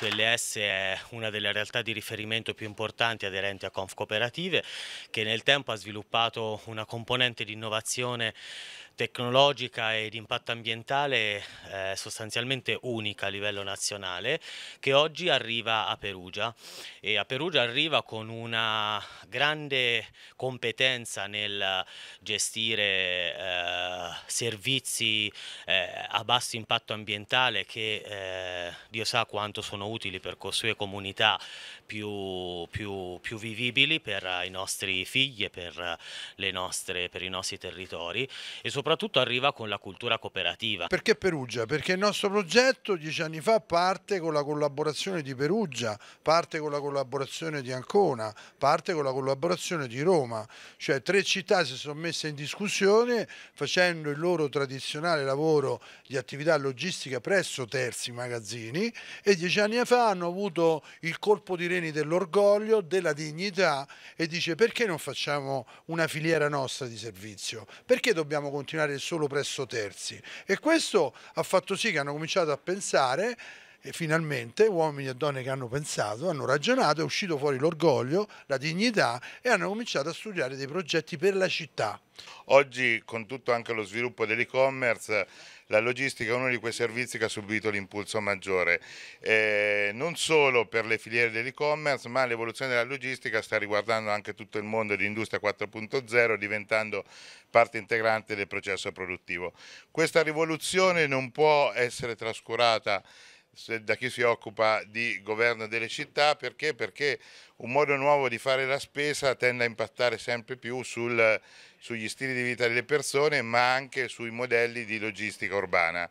CLS è una delle realtà di riferimento più importanti aderenti a Conf Cooperative che nel tempo ha sviluppato una componente di innovazione tecnologica e di impatto ambientale eh, sostanzialmente unica a livello nazionale che oggi arriva a Perugia e a Perugia arriva con una grande competenza nel gestire eh, servizi eh, a basso impatto ambientale che eh, Dio sa quanto sono utili per costruire comunità più, più, più vivibili per i nostri figli e per, nostre, per i nostri territori e soprattutto soprattutto arriva con la cultura cooperativa. Perché Perugia? Perché il nostro progetto dieci anni fa parte con la collaborazione di Perugia, parte con la collaborazione di Ancona, parte con la collaborazione di Roma, cioè tre città si sono messe in discussione facendo il loro tradizionale lavoro di attività logistica presso terzi magazzini e dieci anni fa hanno avuto il colpo di reni dell'orgoglio, della dignità e dice perché non facciamo una filiera nostra di servizio? Perché dobbiamo continuare destinare solo presso terzi e questo ha fatto sì che hanno cominciato a pensare e finalmente uomini e donne che hanno pensato, hanno ragionato, è uscito fuori l'orgoglio, la dignità e hanno cominciato a studiare dei progetti per la città. Oggi con tutto anche lo sviluppo dell'e-commerce la logistica è uno di quei servizi che ha subito l'impulso maggiore, eh, non solo per le filiere dell'e-commerce, ma l'evoluzione della logistica sta riguardando anche tutto il mondo di Industria 4.0, diventando parte integrante del processo produttivo. Questa rivoluzione non può essere trascurata da chi si occupa di governo delle città, perché? Perché un modo nuovo di fare la spesa tende a impattare sempre più sul, sugli stili di vita delle persone, ma anche sui modelli di logistica urbana.